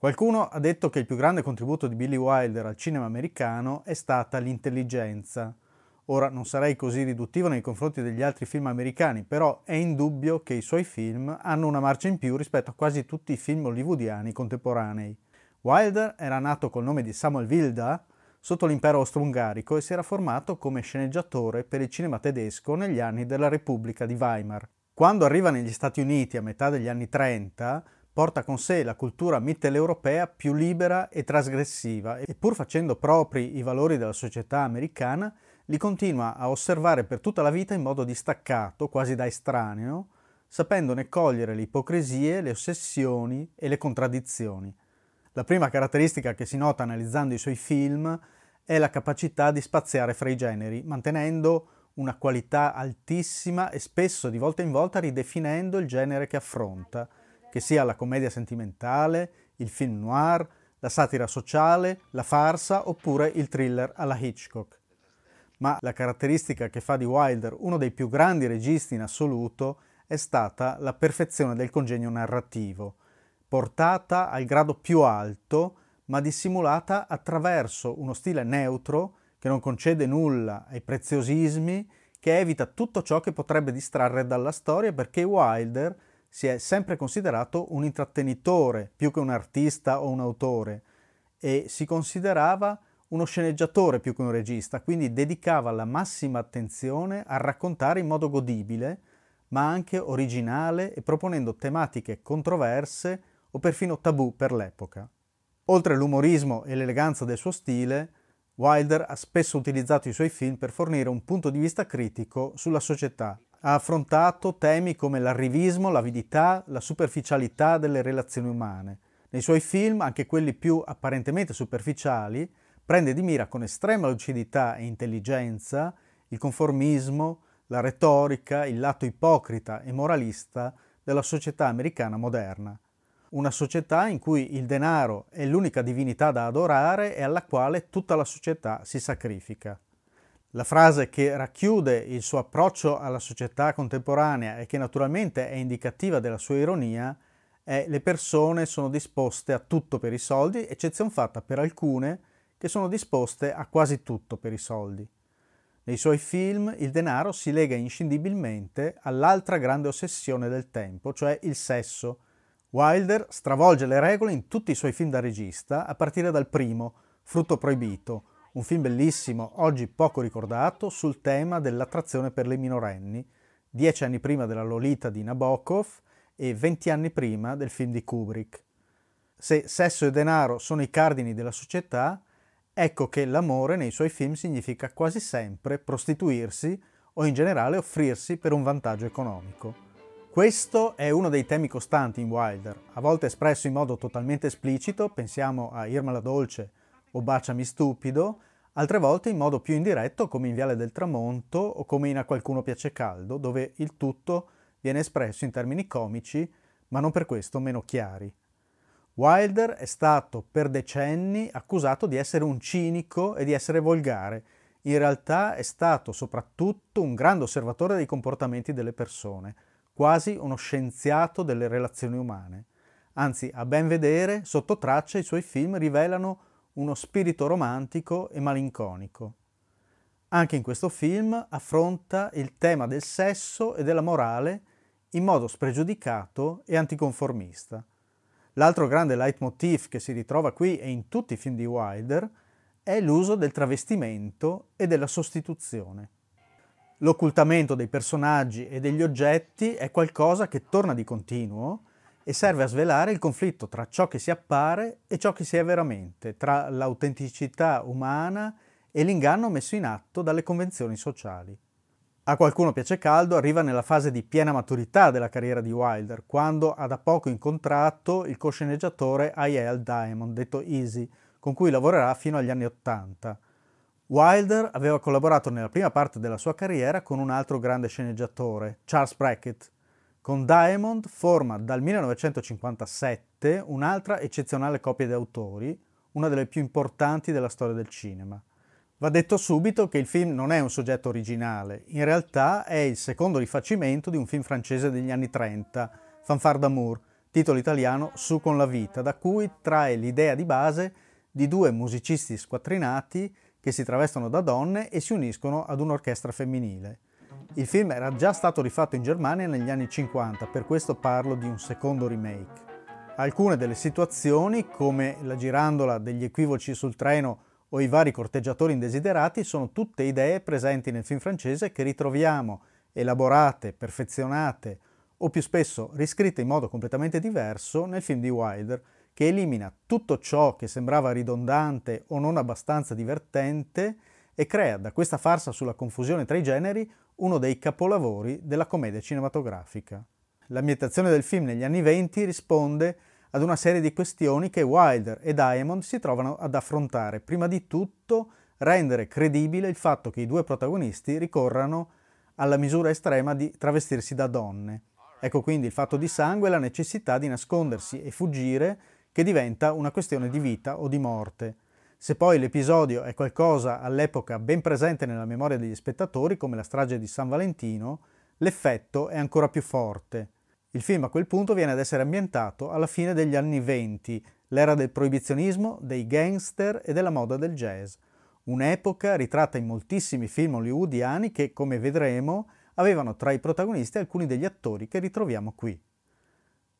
Qualcuno ha detto che il più grande contributo di Billy Wilder al cinema americano è stata l'intelligenza. Ora non sarei così riduttivo nei confronti degli altri film americani, però è indubbio che i suoi film hanno una marcia in più rispetto a quasi tutti i film hollywoodiani contemporanei. Wilder era nato col nome di Samuel Wilda sotto l'impero austro-ungarico e si era formato come sceneggiatore per il cinema tedesco negli anni della Repubblica di Weimar. Quando arriva negli Stati Uniti a metà degli anni 30, porta con sé la cultura mitteleuropea più libera e trasgressiva e pur facendo propri i valori della società americana, li continua a osservare per tutta la vita in modo distaccato, quasi da estraneo, sapendone cogliere le ipocrisie, le ossessioni e le contraddizioni. La prima caratteristica che si nota analizzando i suoi film è la capacità di spaziare fra i generi, mantenendo una qualità altissima e spesso di volta in volta ridefinendo il genere che affronta che sia la commedia sentimentale, il film noir, la satira sociale, la farsa oppure il thriller alla Hitchcock. Ma la caratteristica che fa di Wilder uno dei più grandi registi in assoluto è stata la perfezione del congegno narrativo, portata al grado più alto ma dissimulata attraverso uno stile neutro che non concede nulla ai preziosismi, che evita tutto ciò che potrebbe distrarre dalla storia perché Wilder si è sempre considerato un intrattenitore più che un artista o un autore e si considerava uno sceneggiatore più che un regista, quindi dedicava la massima attenzione a raccontare in modo godibile, ma anche originale e proponendo tematiche controverse o perfino tabù per l'epoca. Oltre all'umorismo e l'eleganza del suo stile, Wilder ha spesso utilizzato i suoi film per fornire un punto di vista critico sulla società ha affrontato temi come l'arrivismo, l'avidità, la superficialità delle relazioni umane. Nei suoi film, anche quelli più apparentemente superficiali, prende di mira con estrema lucidità e intelligenza il conformismo, la retorica, il lato ipocrita e moralista della società americana moderna. Una società in cui il denaro è l'unica divinità da adorare e alla quale tutta la società si sacrifica. La frase che racchiude il suo approccio alla società contemporanea e che naturalmente è indicativa della sua ironia è le persone sono disposte a tutto per i soldi, eccezion fatta per alcune che sono disposte a quasi tutto per i soldi. Nei suoi film il denaro si lega inscindibilmente all'altra grande ossessione del tempo, cioè il sesso. Wilder stravolge le regole in tutti i suoi film da regista, a partire dal primo, Frutto proibito, un film bellissimo, oggi poco ricordato, sul tema dell'attrazione per le minorenni, dieci anni prima della Lolita di Nabokov e venti anni prima del film di Kubrick. Se sesso e denaro sono i cardini della società, ecco che l'amore nei suoi film significa quasi sempre prostituirsi o in generale offrirsi per un vantaggio economico. Questo è uno dei temi costanti in Wilder, a volte espresso in modo totalmente esplicito, pensiamo a Irma la Dolce o Baciami Stupido, altre volte in modo più indiretto come in Viale del Tramonto o come in A qualcuno piace caldo, dove il tutto viene espresso in termini comici, ma non per questo meno chiari. Wilder è stato per decenni accusato di essere un cinico e di essere volgare. In realtà è stato soprattutto un grande osservatore dei comportamenti delle persone, quasi uno scienziato delle relazioni umane. Anzi, a ben vedere, sotto traccia i suoi film rivelano uno spirito romantico e malinconico. Anche in questo film affronta il tema del sesso e della morale in modo spregiudicato e anticonformista. L'altro grande leitmotiv che si ritrova qui e in tutti i film di Wilder è l'uso del travestimento e della sostituzione. L'occultamento dei personaggi e degli oggetti è qualcosa che torna di continuo e serve a svelare il conflitto tra ciò che si appare e ciò che si è veramente, tra l'autenticità umana e l'inganno messo in atto dalle convenzioni sociali. A qualcuno piace caldo, arriva nella fase di piena maturità della carriera di Wilder, quando ha da poco incontrato il cosceneggiatore I.L. Diamond, detto Easy, con cui lavorerà fino agli anni Ottanta. Wilder aveva collaborato nella prima parte della sua carriera con un altro grande sceneggiatore, Charles Brackett, con Diamond forma dal 1957 un'altra eccezionale coppia di autori, una delle più importanti della storia del cinema. Va detto subito che il film non è un soggetto originale, in realtà è il secondo rifacimento di un film francese degli anni 30, Fanfare d'amour, titolo italiano Su con la vita, da cui trae l'idea di base di due musicisti squattrinati che si travestono da donne e si uniscono ad un'orchestra femminile. Il film era già stato rifatto in Germania negli anni 50, per questo parlo di un secondo remake. Alcune delle situazioni, come la girandola degli equivoci sul treno o i vari corteggiatori indesiderati, sono tutte idee presenti nel film francese che ritroviamo elaborate, perfezionate o più spesso riscritte in modo completamente diverso nel film di Wilder, che elimina tutto ciò che sembrava ridondante o non abbastanza divertente e crea da questa farsa sulla confusione tra i generi uno dei capolavori della commedia cinematografica. L'ambientazione del film negli anni venti risponde ad una serie di questioni che Wilder e Diamond si trovano ad affrontare. Prima di tutto, rendere credibile il fatto che i due protagonisti ricorrano alla misura estrema di travestirsi da donne. Ecco quindi il fatto di sangue e la necessità di nascondersi e fuggire che diventa una questione di vita o di morte. Se poi l'episodio è qualcosa all'epoca ben presente nella memoria degli spettatori, come la strage di San Valentino, l'effetto è ancora più forte. Il film a quel punto viene ad essere ambientato alla fine degli anni venti, l'era del proibizionismo, dei gangster e della moda del jazz. Un'epoca ritratta in moltissimi film hollywoodiani che, come vedremo, avevano tra i protagonisti alcuni degli attori che ritroviamo qui.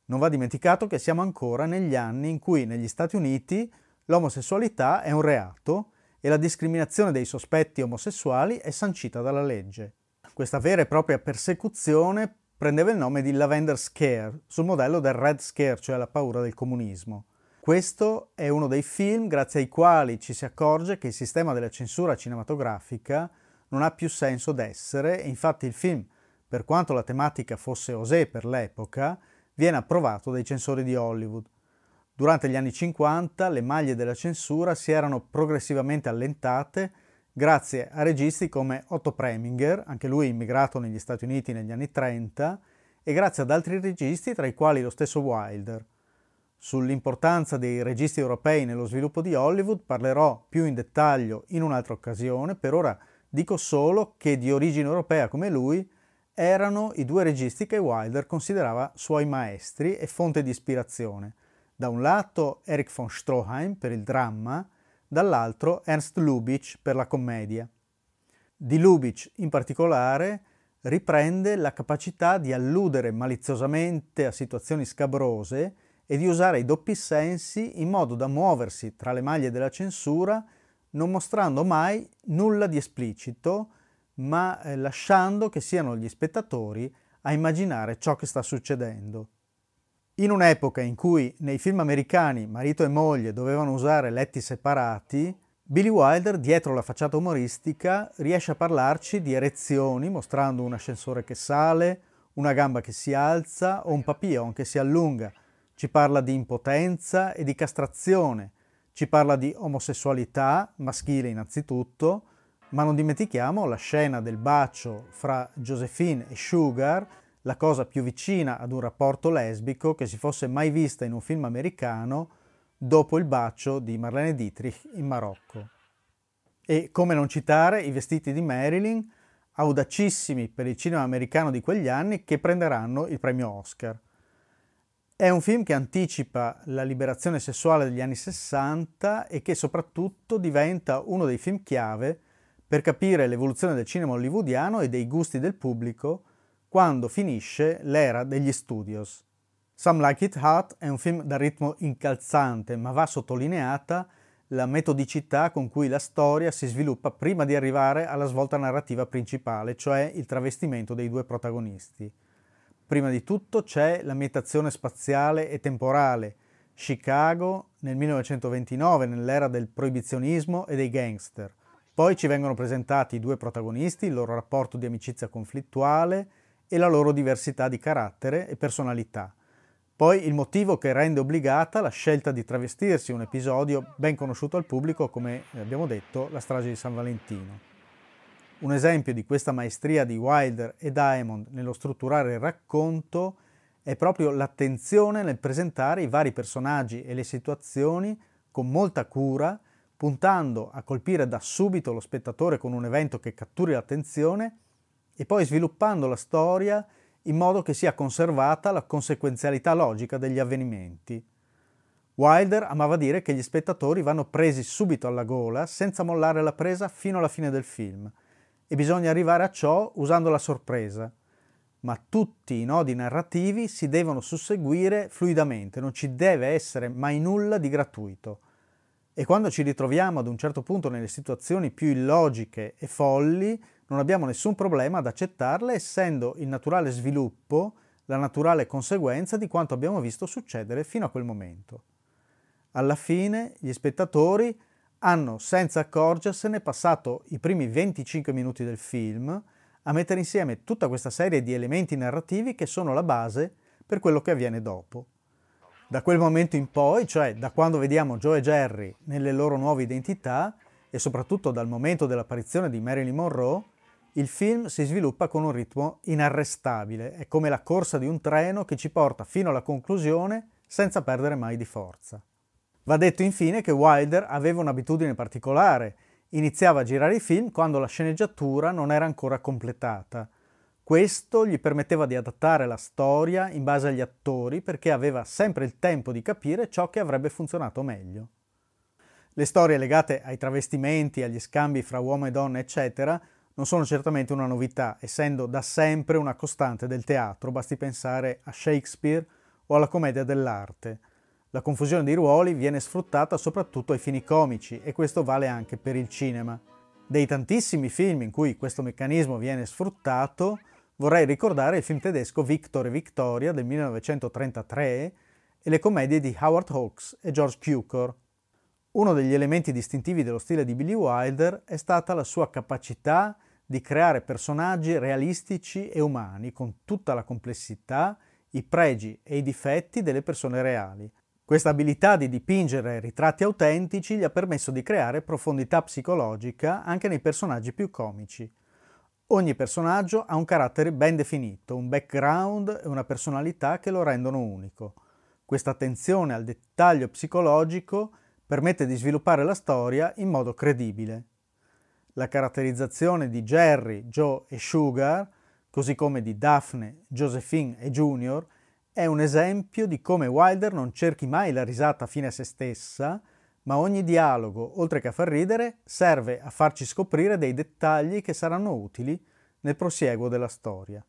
Non va dimenticato che siamo ancora negli anni in cui negli Stati Uniti L'omosessualità è un reato e la discriminazione dei sospetti omosessuali è sancita dalla legge. Questa vera e propria persecuzione prendeva il nome di Lavender Scare, sul modello del Red Scare, cioè la paura del comunismo. Questo è uno dei film grazie ai quali ci si accorge che il sistema della censura cinematografica non ha più senso d'essere e infatti il film, per quanto la tematica fosse osè per l'epoca, viene approvato dai censori di Hollywood. Durante gli anni 50 le maglie della censura si erano progressivamente allentate grazie a registi come Otto Preminger, anche lui immigrato negli Stati Uniti negli anni 30, e grazie ad altri registi tra i quali lo stesso Wilder. Sull'importanza dei registi europei nello sviluppo di Hollywood parlerò più in dettaglio in un'altra occasione, per ora dico solo che di origine europea come lui erano i due registi che Wilder considerava suoi maestri e fonte di ispirazione – da un lato Erich von Stroheim per il dramma, dall'altro Ernst Lubitsch per la commedia. Di Lubitsch in particolare riprende la capacità di alludere maliziosamente a situazioni scabrose e di usare i doppi sensi in modo da muoversi tra le maglie della censura, non mostrando mai nulla di esplicito, ma eh, lasciando che siano gli spettatori a immaginare ciò che sta succedendo. In un'epoca in cui nei film americani marito e moglie dovevano usare letti separati, Billy Wilder, dietro la facciata umoristica, riesce a parlarci di erezioni, mostrando un ascensore che sale, una gamba che si alza o un papillon che si allunga. Ci parla di impotenza e di castrazione. Ci parla di omosessualità, maschile innanzitutto, ma non dimentichiamo la scena del bacio fra Josephine e Sugar, la cosa più vicina ad un rapporto lesbico che si fosse mai vista in un film americano dopo il bacio di Marlene Dietrich in Marocco. E come non citare i vestiti di Marilyn, audacissimi per il cinema americano di quegli anni, che prenderanno il premio Oscar. È un film che anticipa la liberazione sessuale degli anni 60 e che soprattutto diventa uno dei film chiave per capire l'evoluzione del cinema hollywoodiano e dei gusti del pubblico quando finisce l'era degli studios. Some Like It Hot è un film dal ritmo incalzante, ma va sottolineata la metodicità con cui la storia si sviluppa prima di arrivare alla svolta narrativa principale, cioè il travestimento dei due protagonisti. Prima di tutto c'è l'ambientazione spaziale e temporale. Chicago nel 1929, nell'era del proibizionismo e dei gangster. Poi ci vengono presentati i due protagonisti, il loro rapporto di amicizia conflittuale, e la loro diversità di carattere e personalità. Poi il motivo che rende obbligata la scelta di travestirsi un episodio ben conosciuto al pubblico come abbiamo detto la strage di San Valentino. Un esempio di questa maestria di Wilder e Diamond nello strutturare il racconto è proprio l'attenzione nel presentare i vari personaggi e le situazioni con molta cura, puntando a colpire da subito lo spettatore con un evento che catturi l'attenzione e poi sviluppando la storia in modo che sia conservata la conseguenzialità logica degli avvenimenti. Wilder amava dire che gli spettatori vanno presi subito alla gola senza mollare la presa fino alla fine del film e bisogna arrivare a ciò usando la sorpresa. Ma tutti i nodi narrativi si devono susseguire fluidamente, non ci deve essere mai nulla di gratuito. E quando ci ritroviamo ad un certo punto nelle situazioni più illogiche e folli, non abbiamo nessun problema ad accettarle essendo il naturale sviluppo la naturale conseguenza di quanto abbiamo visto succedere fino a quel momento. Alla fine gli spettatori hanno, senza accorgersene, passato i primi 25 minuti del film a mettere insieme tutta questa serie di elementi narrativi che sono la base per quello che avviene dopo. Da quel momento in poi, cioè da quando vediamo Joe e Jerry nelle loro nuove identità e soprattutto dal momento dell'apparizione di Marilyn Monroe, il film si sviluppa con un ritmo inarrestabile, è come la corsa di un treno che ci porta fino alla conclusione senza perdere mai di forza. Va detto infine che Wilder aveva un'abitudine particolare, iniziava a girare i film quando la sceneggiatura non era ancora completata. Questo gli permetteva di adattare la storia in base agli attori perché aveva sempre il tempo di capire ciò che avrebbe funzionato meglio. Le storie legate ai travestimenti, agli scambi fra uomo e donna, eccetera, non sono certamente una novità, essendo da sempre una costante del teatro, basti pensare a Shakespeare o alla commedia dell'arte. La confusione dei ruoli viene sfruttata soprattutto ai fini comici e questo vale anche per il cinema. Dei tantissimi film in cui questo meccanismo viene sfruttato, vorrei ricordare il film tedesco Victor e Victoria del 1933 e le commedie di Howard Hawks e George Cukor, uno degli elementi distintivi dello stile di Billy Wilder è stata la sua capacità di creare personaggi realistici e umani con tutta la complessità, i pregi e i difetti delle persone reali. Questa abilità di dipingere ritratti autentici gli ha permesso di creare profondità psicologica anche nei personaggi più comici. Ogni personaggio ha un carattere ben definito, un background e una personalità che lo rendono unico. Questa attenzione al dettaglio psicologico permette di sviluppare la storia in modo credibile la caratterizzazione di Jerry, Joe e Sugar, così come di Daphne, Josephine e Junior, è un esempio di come Wilder non cerchi mai la risata fine a se stessa, ma ogni dialogo, oltre che a far ridere, serve a farci scoprire dei dettagli che saranno utili nel prosieguo della storia.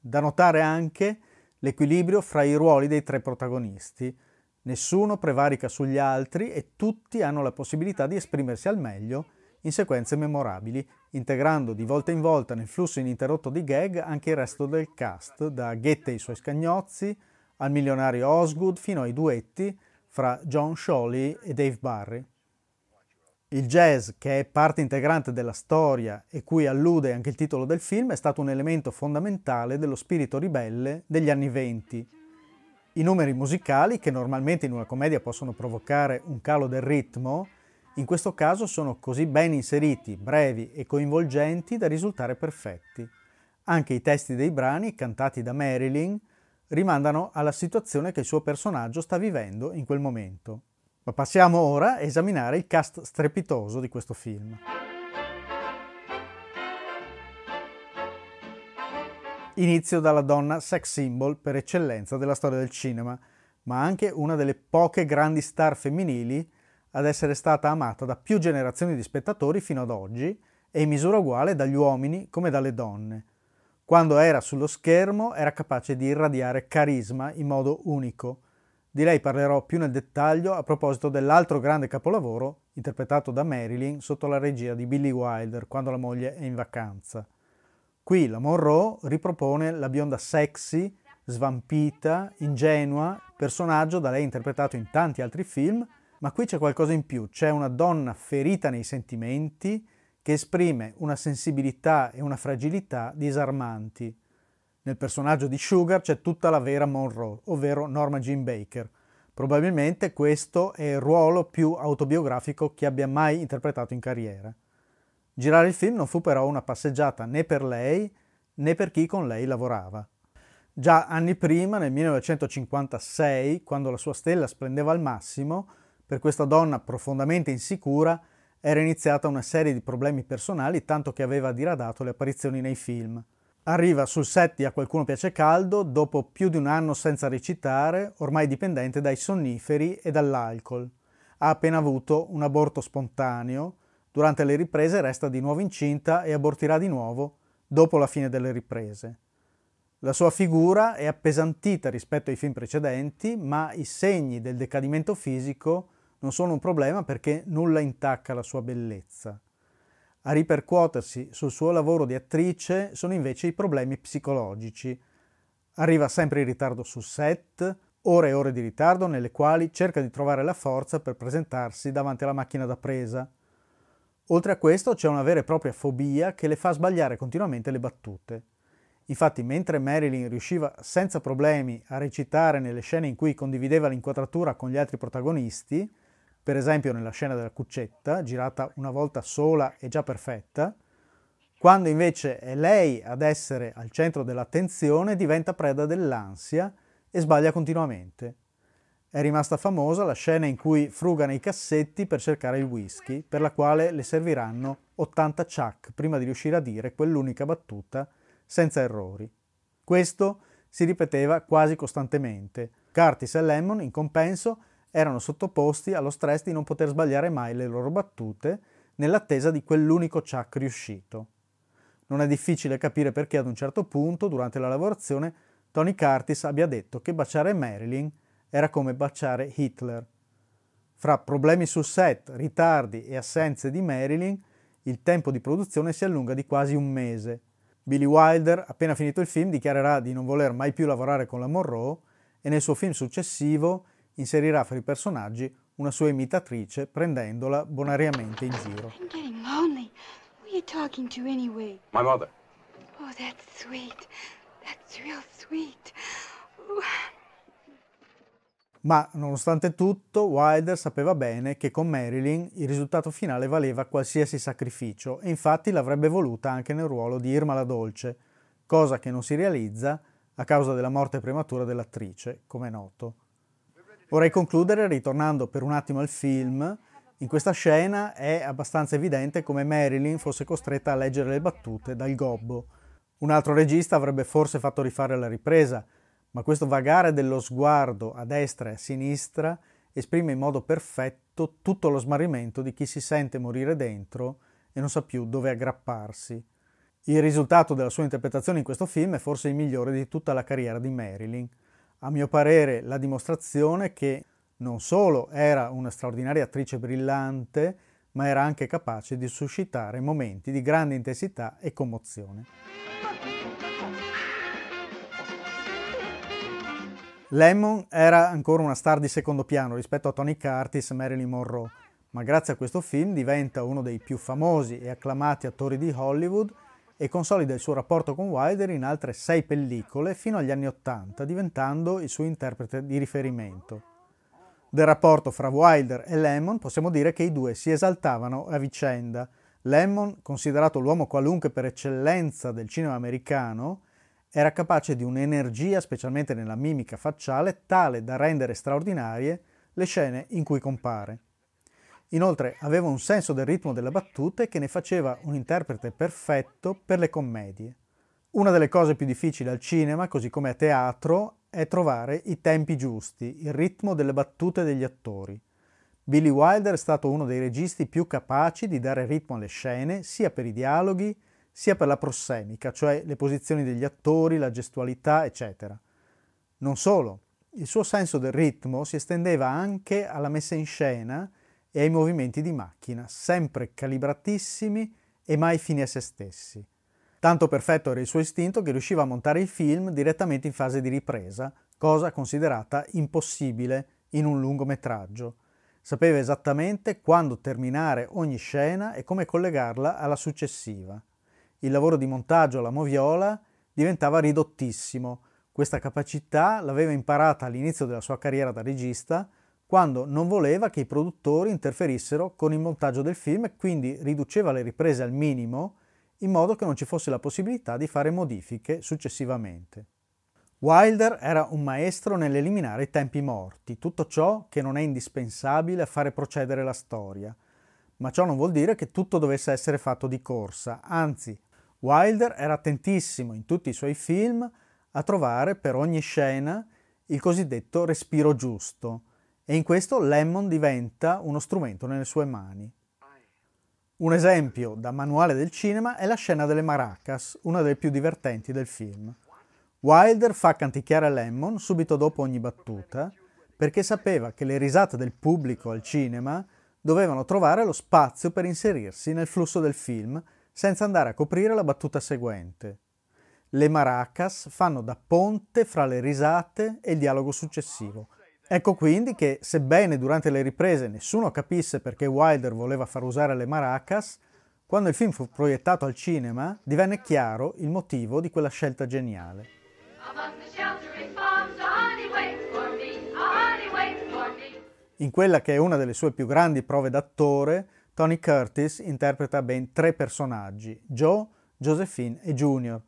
Da notare anche l'equilibrio fra i ruoli dei tre protagonisti. Nessuno prevarica sugli altri e tutti hanno la possibilità di esprimersi al meglio in sequenze memorabili, integrando di volta in volta nel flusso ininterrotto di gag anche il resto del cast, da Ghette e i suoi scagnozzi al milionario Osgood fino ai duetti fra John Sholey e Dave Barry. Il jazz, che è parte integrante della storia e cui allude anche il titolo del film, è stato un elemento fondamentale dello spirito ribelle degli anni venti. I numeri musicali, che normalmente in una commedia possono provocare un calo del ritmo, in questo caso sono così ben inseriti, brevi e coinvolgenti da risultare perfetti. Anche i testi dei brani, cantati da Marilyn, rimandano alla situazione che il suo personaggio sta vivendo in quel momento. Ma passiamo ora a esaminare il cast strepitoso di questo film. Inizio dalla donna sex symbol per eccellenza della storia del cinema, ma anche una delle poche grandi star femminili ad essere stata amata da più generazioni di spettatori fino ad oggi e in misura uguale dagli uomini come dalle donne. Quando era sullo schermo era capace di irradiare carisma in modo unico. Di lei parlerò più nel dettaglio a proposito dell'altro grande capolavoro interpretato da Marilyn sotto la regia di Billy Wilder quando la moglie è in vacanza. Qui la Monroe ripropone la bionda sexy, svampita, ingenua, personaggio da lei interpretato in tanti altri film ma qui c'è qualcosa in più, c'è una donna ferita nei sentimenti che esprime una sensibilità e una fragilità disarmanti. Nel personaggio di Sugar c'è tutta la vera Monroe, ovvero Norma Jean Baker. Probabilmente questo è il ruolo più autobiografico che abbia mai interpretato in carriera. Girare il film non fu però una passeggiata né per lei né per chi con lei lavorava. Già anni prima, nel 1956, quando la sua stella splendeva al massimo, per questa donna profondamente insicura era iniziata una serie di problemi personali tanto che aveva diradato le apparizioni nei film. Arriva sul set di A qualcuno piace caldo dopo più di un anno senza recitare, ormai dipendente dai sonniferi e dall'alcol. Ha appena avuto un aborto spontaneo, durante le riprese resta di nuovo incinta e abortirà di nuovo dopo la fine delle riprese. La sua figura è appesantita rispetto ai film precedenti, ma i segni del decadimento fisico non sono un problema perché nulla intacca la sua bellezza. A ripercuotersi sul suo lavoro di attrice sono invece i problemi psicologici. Arriva sempre in ritardo sul set, ore e ore di ritardo nelle quali cerca di trovare la forza per presentarsi davanti alla macchina da presa. Oltre a questo c'è una vera e propria fobia che le fa sbagliare continuamente le battute. Infatti, mentre Marilyn riusciva senza problemi a recitare nelle scene in cui condivideva l'inquadratura con gli altri protagonisti, per esempio nella scena della cuccetta, girata una volta sola e già perfetta, quando invece è lei ad essere al centro dell'attenzione diventa preda dell'ansia e sbaglia continuamente. È rimasta famosa la scena in cui fruga nei cassetti per cercare il whisky, per la quale le serviranno 80 chuck prima di riuscire a dire quell'unica battuta senza errori. Questo si ripeteva quasi costantemente. Curtis e Lemon, in compenso, erano sottoposti allo stress di non poter sbagliare mai le loro battute nell'attesa di quell'unico chuck riuscito. Non è difficile capire perché ad un certo punto, durante la lavorazione, Tony Curtis abbia detto che baciare Marilyn era come baciare Hitler. Fra problemi sul set, ritardi e assenze di Marilyn, il tempo di produzione si allunga di quasi un mese. Billy Wilder, appena finito il film, dichiarerà di non voler mai più lavorare con la Monroe e nel suo film successivo inserirà fra i personaggi una sua imitatrice prendendola bonariamente in giro. Oh, Ma nonostante tutto, Wilder sapeva bene che con Marilyn il risultato finale valeva qualsiasi sacrificio e infatti l'avrebbe voluta anche nel ruolo di Irma la Dolce, cosa che non si realizza a causa della morte prematura dell'attrice, come è noto. Vorrei concludere ritornando per un attimo al film. In questa scena è abbastanza evidente come Marilyn fosse costretta a leggere le battute dal gobbo. Un altro regista avrebbe forse fatto rifare la ripresa, ma questo vagare dello sguardo a destra e a sinistra esprime in modo perfetto tutto lo smarrimento di chi si sente morire dentro e non sa più dove aggrapparsi. Il risultato della sua interpretazione in questo film è forse il migliore di tutta la carriera di Marilyn a mio parere la dimostrazione che non solo era una straordinaria attrice brillante, ma era anche capace di suscitare momenti di grande intensità e commozione. Lemon era ancora una star di secondo piano rispetto a Tony Curtis e Marilyn Monroe, ma grazie a questo film diventa uno dei più famosi e acclamati attori di Hollywood e consolida il suo rapporto con Wilder in altre sei pellicole fino agli anni Ottanta, diventando il suo interprete di riferimento. Del rapporto fra Wilder e Lemmon possiamo dire che i due si esaltavano a vicenda. Lemmon, considerato l'uomo qualunque per eccellenza del cinema americano, era capace di un'energia, specialmente nella mimica facciale, tale da rendere straordinarie le scene in cui compare. Inoltre aveva un senso del ritmo delle battute che ne faceva un interprete perfetto per le commedie. Una delle cose più difficili al cinema, così come a teatro, è trovare i tempi giusti, il ritmo delle battute degli attori. Billy Wilder è stato uno dei registi più capaci di dare ritmo alle scene, sia per i dialoghi, sia per la prossemica, cioè le posizioni degli attori, la gestualità, eccetera. Non solo, il suo senso del ritmo si estendeva anche alla messa in scena e ai movimenti di macchina, sempre calibratissimi e mai fini a se stessi. Tanto perfetto era il suo istinto che riusciva a montare il film direttamente in fase di ripresa, cosa considerata impossibile in un lungometraggio. Sapeva esattamente quando terminare ogni scena e come collegarla alla successiva. Il lavoro di montaggio alla moviola diventava ridottissimo. Questa capacità l'aveva imparata all'inizio della sua carriera da regista quando non voleva che i produttori interferissero con il montaggio del film e quindi riduceva le riprese al minimo in modo che non ci fosse la possibilità di fare modifiche successivamente. Wilder era un maestro nell'eliminare i tempi morti, tutto ciò che non è indispensabile a fare procedere la storia. Ma ciò non vuol dire che tutto dovesse essere fatto di corsa, anzi, Wilder era attentissimo in tutti i suoi film a trovare per ogni scena il cosiddetto respiro giusto, e in questo Lemmon diventa uno strumento nelle sue mani. Un esempio da manuale del cinema è la scena delle maracas, una delle più divertenti del film. Wilder fa canticchiare Lemmon subito dopo ogni battuta perché sapeva che le risate del pubblico al cinema dovevano trovare lo spazio per inserirsi nel flusso del film senza andare a coprire la battuta seguente. Le maracas fanno da ponte fra le risate e il dialogo successivo, Ecco quindi che, sebbene durante le riprese nessuno capisse perché Wilder voleva far usare le maracas, quando il film fu proiettato al cinema divenne chiaro il motivo di quella scelta geniale. In quella che è una delle sue più grandi prove d'attore, Tony Curtis interpreta ben tre personaggi, Joe, Josephine e Junior.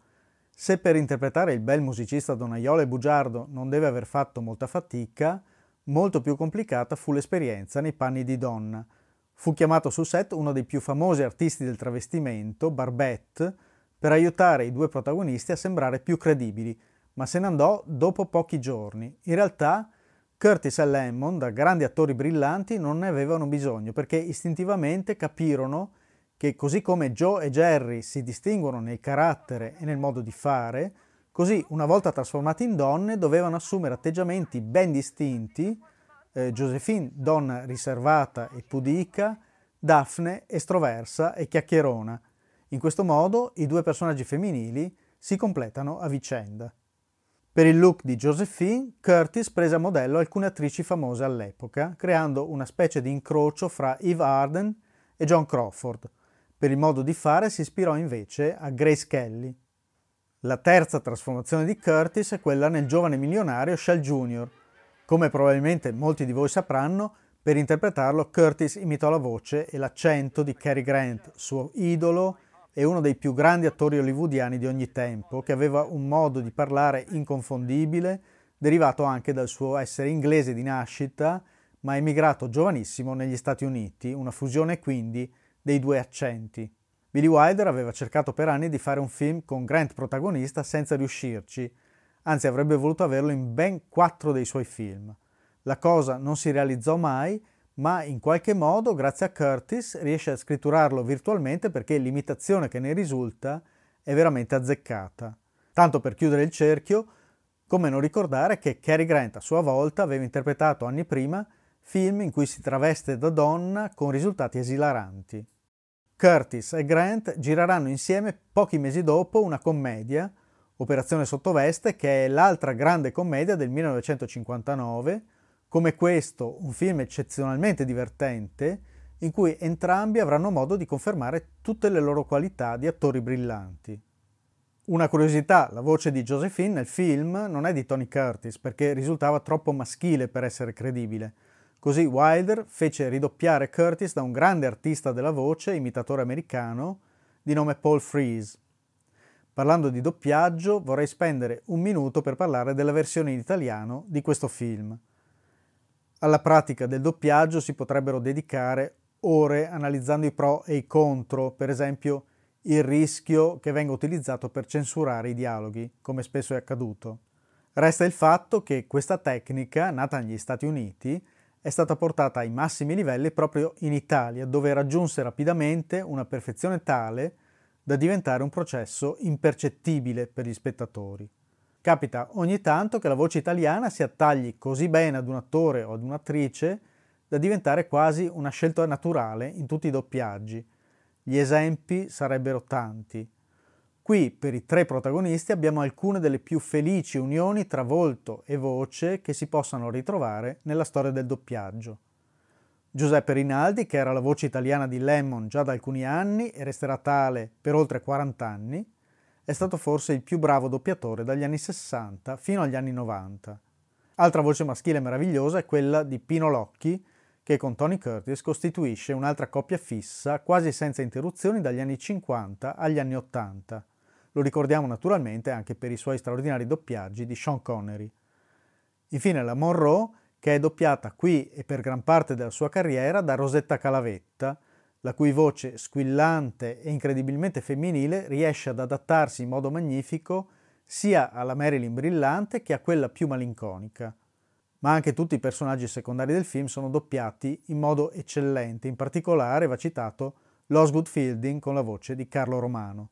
Se per interpretare il bel musicista Donaiolo e Bugiardo non deve aver fatto molta fatica, Molto più complicata fu l'esperienza nei panni di donna. Fu chiamato sul set uno dei più famosi artisti del travestimento, Barbette, per aiutare i due protagonisti a sembrare più credibili, ma se ne andò dopo pochi giorni. In realtà Curtis e Lemmon, da grandi attori brillanti, non ne avevano bisogno perché istintivamente capirono che così come Joe e Jerry si distinguono nel carattere e nel modo di fare, Così, una volta trasformati in donne, dovevano assumere atteggiamenti ben distinti, eh, Josephine donna riservata e pudica, Daphne estroversa e chiacchierona. In questo modo i due personaggi femminili si completano a vicenda. Per il look di Josephine, Curtis prese a modello alcune attrici famose all'epoca, creando una specie di incrocio fra Eve Arden e John Crawford. Per il modo di fare si ispirò invece a Grace Kelly. La terza trasformazione di Curtis è quella nel giovane milionario Shell Jr. Come probabilmente molti di voi sapranno, per interpretarlo Curtis imitò la voce e l'accento di Cary Grant, suo idolo e uno dei più grandi attori hollywoodiani di ogni tempo, che aveva un modo di parlare inconfondibile, derivato anche dal suo essere inglese di nascita, ma emigrato giovanissimo negli Stati Uniti, una fusione quindi dei due accenti. Billy Wilder aveva cercato per anni di fare un film con Grant protagonista senza riuscirci, anzi avrebbe voluto averlo in ben quattro dei suoi film. La cosa non si realizzò mai, ma in qualche modo, grazie a Curtis, riesce a scritturarlo virtualmente perché l'imitazione che ne risulta è veramente azzeccata. Tanto per chiudere il cerchio, come non ricordare che Cary Grant a sua volta aveva interpretato anni prima film in cui si traveste da donna con risultati esilaranti. Curtis e Grant gireranno insieme pochi mesi dopo una commedia, Operazione Sottoveste, che è l'altra grande commedia del 1959, come questo, un film eccezionalmente divertente, in cui entrambi avranno modo di confermare tutte le loro qualità di attori brillanti. Una curiosità, la voce di Josephine nel film non è di Tony Curtis perché risultava troppo maschile per essere credibile, Così Wilder fece ridoppiare Curtis da un grande artista della voce, imitatore americano, di nome Paul Freeze. Parlando di doppiaggio, vorrei spendere un minuto per parlare della versione in italiano di questo film. Alla pratica del doppiaggio si potrebbero dedicare ore analizzando i pro e i contro, per esempio il rischio che venga utilizzato per censurare i dialoghi, come spesso è accaduto. Resta il fatto che questa tecnica, nata negli Stati Uniti, è stata portata ai massimi livelli proprio in Italia, dove raggiunse rapidamente una perfezione tale da diventare un processo impercettibile per gli spettatori. Capita ogni tanto che la voce italiana si attagli così bene ad un attore o ad un'attrice da diventare quasi una scelta naturale in tutti i doppiaggi. Gli esempi sarebbero tanti. Qui, per i tre protagonisti, abbiamo alcune delle più felici unioni tra volto e voce che si possano ritrovare nella storia del doppiaggio. Giuseppe Rinaldi, che era la voce italiana di Lemon già da alcuni anni e resterà tale per oltre 40 anni, è stato forse il più bravo doppiatore dagli anni 60 fino agli anni 90. Altra voce maschile meravigliosa è quella di Pino Locchi, che con Tony Curtis costituisce un'altra coppia fissa quasi senza interruzioni dagli anni 50 agli anni 80. Lo ricordiamo naturalmente anche per i suoi straordinari doppiaggi di Sean Connery. Infine la Monroe, che è doppiata qui e per gran parte della sua carriera da Rosetta Calavetta, la cui voce squillante e incredibilmente femminile riesce ad adattarsi in modo magnifico sia alla Marilyn brillante che a quella più malinconica. Ma anche tutti i personaggi secondari del film sono doppiati in modo eccellente, in particolare va citato Losgood Fielding con la voce di Carlo Romano.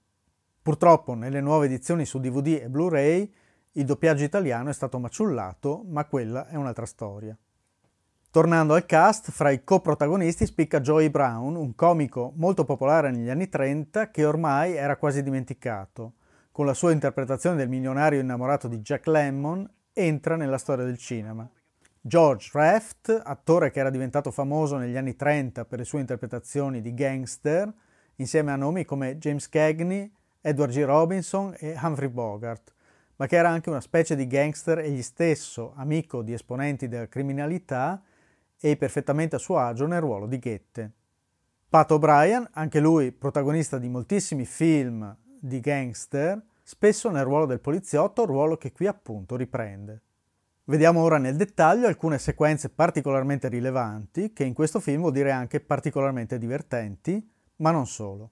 Purtroppo nelle nuove edizioni su DVD e Blu-ray il doppiaggio italiano è stato maciullato, ma quella è un'altra storia. Tornando al cast, fra i co-protagonisti spicca Joey Brown, un comico molto popolare negli anni 30 che ormai era quasi dimenticato. Con la sua interpretazione del milionario innamorato di Jack Lemmon, entra nella storia del cinema. George Raft, attore che era diventato famoso negli anni 30 per le sue interpretazioni di gangster, insieme a nomi come James Cagney, Edward G. Robinson e Humphrey Bogart, ma che era anche una specie di gangster egli stesso, amico di esponenti della criminalità e perfettamente a suo agio nel ruolo di Ghette. Pat O'Brien, anche lui protagonista di moltissimi film di gangster, spesso nel ruolo del poliziotto, ruolo che qui appunto riprende. Vediamo ora nel dettaglio alcune sequenze particolarmente rilevanti, che in questo film vuol dire anche particolarmente divertenti, ma non solo.